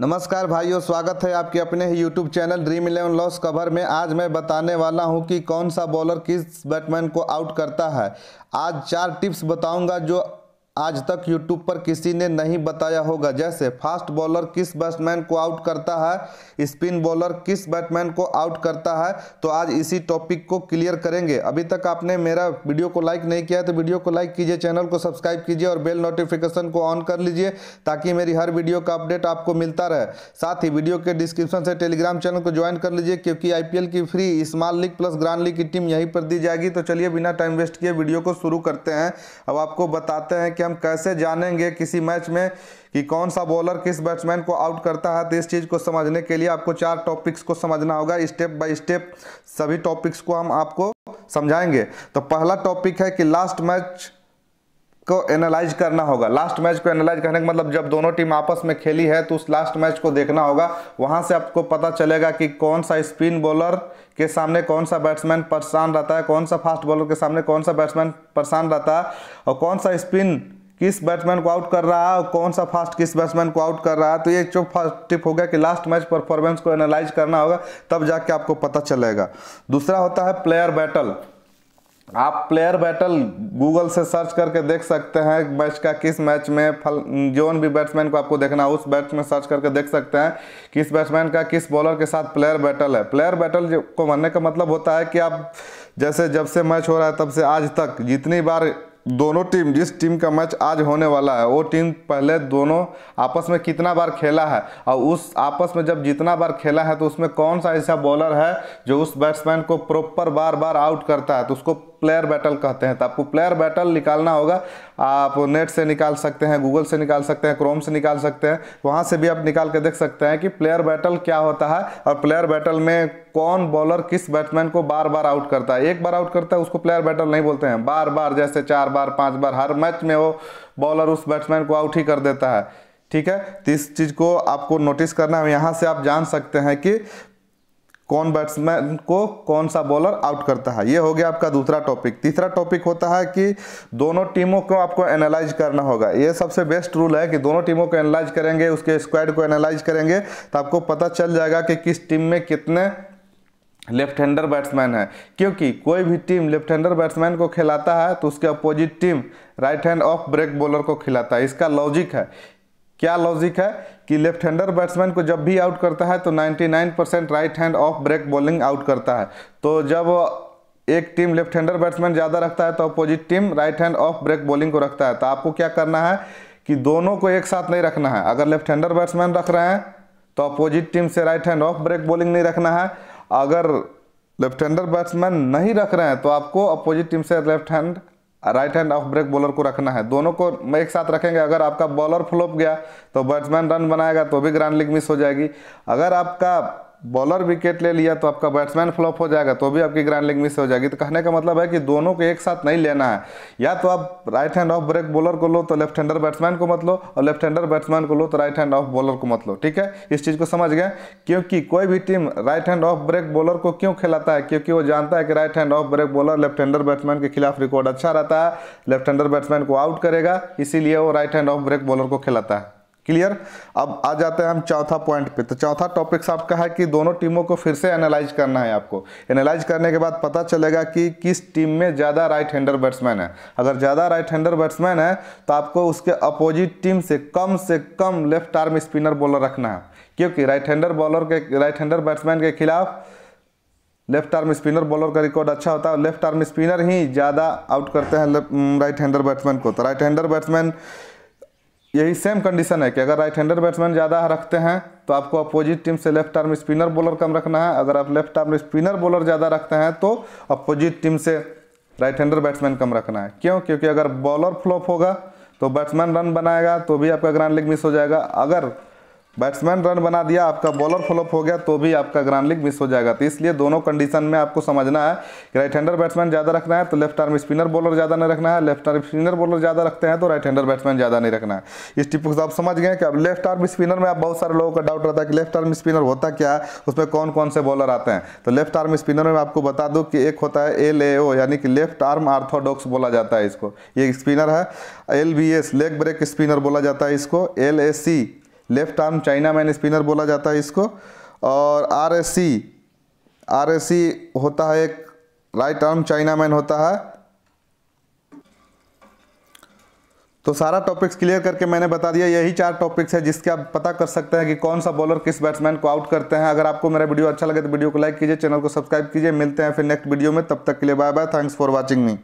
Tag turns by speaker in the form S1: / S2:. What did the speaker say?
S1: नमस्कार भाइयों स्वागत है आपके अपने ही YouTube channel dream eleven loss cover में आज मैं बताने वाला हूं कि कौन सा बॉलर किस बैट्समैन को आउट करता है आज चार टिप्स बताऊंगा जो आज तक यूट्यूब पर किसी ने नहीं बताया होगा जैसे फास्ट बॉलर किस बैट्समैन को आउट करता है स्पिन बॉलर किस बैट्समैन को आउट करता है तो आज इसी टॉपिक को क्लियर करेंगे अभी तक आपने मेरा वीडियो को लाइक नहीं किया है तो वीडियो को लाइक कीजिए चैनल को सब्सक्राइब कीजिए और बेल नोटिफिकेशन को ऑन कर लीजिए ताकि मेरी हर वीडियो का अपडेट आपको मिलता रहे साथ ही वीडियो के डिस्क्रिप्शन से टेलीग्राम चैनल को ज्वाइन कर लीजिए क्योंकि आई की free small league plus grand league की टीम यहीं पर दी जाएगी तो चलिए बिना टाइम वेस्ट किए वीडियो को शुरू करते हैं अब आपको बताते हैं क्या हम कैसे जानेंगे किसी मैच में कि कौन सा बॉलर किस बैट्समैन को आउट करता है तो इस चीज़ को समझने के लिए आपको चार टॉपिक्स को समझना होगा स्टेप बाय स्टेप सभी टॉपिक्स को हम आपको समझाएंगे तो पहला टॉपिक है कि लास्ट मैच को एनालाइज करना होगा लास्ट मैच को एनालाइज करने का मतलब जब दोनों टीम आपस में खेली है तो उस लास्ट मैच को देखना होगा वहां से आपको पता चलेगा कि कौन सा स्पिन बॉलर के सामने कौन सा बैट्समैन परेशान रहता है कौन सा फास्ट बॉलर के सामने कौन सा बैट्समैन परेशान रहता है और कौन सा स्पिन किस बैट्समैन को आउट कर रहा है और कौन सा फास्ट किस बैट्समैन को आउट कर रहा है तो ये जो फर्स्ट टिप हो गया कि लास्ट मैच परफॉर्मेंस को एनालाइज करना होगा तब जाके आपको पता चलेगा दूसरा होता है प्लेयर बैटल आप प्लेयर बैटल गूगल से सर्च करके देख सकते हैं मैच का किस मैच में फल जोन भी बैट्समैन को आपको देखना उस बैट में सर्च करके देख सकते हैं किस बैट्समैन का किस बॉलर के साथ प्लेयर बैटल है प्लेयर बैटल को मानने का मतलब होता है कि आप जैसे जब से मैच हो रहा है तब से आज तक जितनी बार दोनों टीम जिस टीम का मैच आज होने वाला है वो टीम पहले दोनों आपस में कितना बार खेला है और उस आपस में जब जितना बार खेला है तो उसमें कौन सा ऐसा बॉलर है जो उस बैट्समैन को प्रॉपर बार बार आउट करता है तो उसको प्लेयर बैटल कहते हैं तो आपको प्लेयर बैटल निकालना होगा आप नेट से निकाल सकते हैं गूगल से निकाल सकते हैं क्रोम से निकाल सकते हैं वहाँ से भी आप निकाल के देख सकते हैं कि प्लेयर बैटल क्या होता है और प्लेयर बैटल में कौन बॉलर किस बैट्समैन को बार बार आउट करता है एक बार आउट करता है उसको प्लेयर बैटल नहीं बोलते हैं बार बार जैसे चार बार पाँच बार हर मैच में वो बॉलर उस बैट्समैन को आउट ही कर देता है ठीक है तो इस चीज़ को आपको नोटिस करना है यहाँ से आप जान सकते हैं कि कौन बैट्समैन को कौन सा बॉलर आउट करता है ये हो गया आपका दूसरा टॉपिक तीसरा टॉपिक होता है कि दोनों टीमों को आपको एनालाइज करना होगा ये सबसे बेस्ट रूल है कि दोनों टीमों को एनालाइज करेंगे उसके स्क्वाड को एनालाइज करेंगे तो आपको पता चल जाएगा कि किस टीम में कितने लेफ्ट हैंडर बैट्समैन है क्योंकि कोई भी टीम लेफ्ट हैंडर बैट्समैन को खिलाता है तो उसके opposite team right hand off break bowler को खिलाता है इसका लॉजिक है क्या लॉजिक है कि लेफ्ट हैंडर बैट्समैन को जब भी आउट करता है तो 99 percent right hand off break bowling out करता है तो जब एक टीम लेफ्ट हैंडर बैट्समैन ज़्यादा रखता है तो opposite team right hand off break bowling को रखता है तो आपको क्या करना है कि दोनों को एक साथ नहीं रखना है अगर लेफ्ट हैंडर बैट्समैन रख रहे हैं तो अपोजिट टीम से right hand off break bowling नहीं रखना है अगर लेफ्ट हैंडर बैट्समैन नहीं रख रहे हैं तो आपको अपोजिट टीम से left hand right hand off break bowler को रखना है दोनों को मैं एक साथ रखेंगे अगर आपका बॉलर फ्लोप गया तो बैट्समैन रन बनाएगा तो भी ग्रांड लीग मिस हो जाएगी अगर आपका बॉलर विकेट ले लिया तो आपका बैट्समैन फ्लॉप हो जाएगा तो भी आपकी ग्रैंड लेग मिस हो जाएगी तो कहने का मतलब है कि दोनों को एक साथ नहीं लेना है या तो आप right hand off break bowler को लो तो लेफ्ट हैंडर बैट्समैन को मत लो और लेफ्ट हैंडर बैट्समैन को लो तो राइट हैंड ऑफ बॉलर को मत लो ठीक है इस चीज़ को समझ गए क्योंकि कोई भी team right hand off break bowler को क्यों खिलाता है क्योंकि वो जानता है कि right hand off break bowler left hander batsman के खिलाफ रिकॉर्ड अच्छा रहता है लेफ्ट हैंडर बैट्समैन को आउट करेगा इसीलिए वो right hand off break bowler को खिलाता है क्लियर अब आ जाते हैं हम चौथा पॉइंट पे तो चौथा टॉपिक आपका है कि दोनों टीमों को फिर से एनालाइज करना है आपको एनालाइज करने के बाद पता चलेगा कि किस टीम में ज़्यादा राइट हैंडर बैट्समैन है अगर ज़्यादा राइट हैंडर बैट्समैन है तो आपको उसके अपोजिट टीम से कम से कम लेफ्ट आर्म स्पिनर बॉलर रखना है क्योंकि राइट हैंडर बॉलर के राइट हैंडर बैट्समैन के खिलाफ लेफ्ट आर्म स्पिनर बॉलर का रिकॉर्ड अच्छा होता है लेफ्ट आर्म स्पिनर ही ज़्यादा आउट करते हैं राइट हैंडर बैट्समैन को तो राइट हैंडर बैट्समैन यही सेम कंडीशन है कि अगर राइट हैंडर बैट्समैन ज़्यादा रखते हैं तो आपको अपोजिट टीम से लेफ्ट आर्म स्पिनर बॉलर कम रखना है अगर आप लेफ्ट आर्म स्पिनर बॉलर ज़्यादा रखते हैं तो अपोजिट टीम से राइट हैंडर बैट्समैन कम रखना है क्यों क्योंकि अगर बॉलर फ्लॉप होगा तो बैट्समैन रन बनाएगा तो भी आपका ग्रांड लीग मिस हो जाएगा अगर बैट्समैन रन बना दिया आपका बॉलर फॉलोअप हो गया तो भी आपका ग्रांड लीग मिस हो जाएगा तो इसलिए दोनों कंडीशन में आपको समझना है कि राइट हैंडर बैट्समैन ज़्यादा रखना है तो लेफ्ट आर्म स्पिनर बॉलर ज़्यादा नहीं रखना है लेफ्ट आर्म स्पिनर बॉलर ज़्यादा रखते हैं तो राइट हैंडर बैट्समैन ज़्यादा नहीं रखना है इस टिप को आप समझ गए कि अब लेफ्ट आर्म स्पिनर में आप बहुत सारे लोगों का डाउट रहता है कि लेफ्ट आर्म स्पिनर होता क्या है उसमें कौन कौन से बॉलर आते हैं तो लेफ्ट आर्म स्पिनर में आपको बता दूँ कि एक होता है एल ए ओ यानी कि लेफ्ट आर्म आर्थोडॉक्स बोला जाता है इसको ये स्पिनर है L S leg break spinner बोला जाता है इसको L A C left arm chinaman spinner बोला जाता है इसको और R S C R S C होता है एक राइट आर्म चाइना मैन होता है तो सारा टॉपिक्स क्लियर करके मैंने बता दिया यही चार टॉपिक्स है जिसके आप पता कर सकते हैं कि कौन सा बॉलर किस बैट्समैन को आउट करते हैं अगर आपको मेरा वीडियो अच्छा लगे तो वीडियो को लाइक कीजिए चैनल को सब्सक्राइब कीजिए मिलते हैं फिर नेक्स्ट वीडियो में तब तक के लिए bye bye thanks for watching me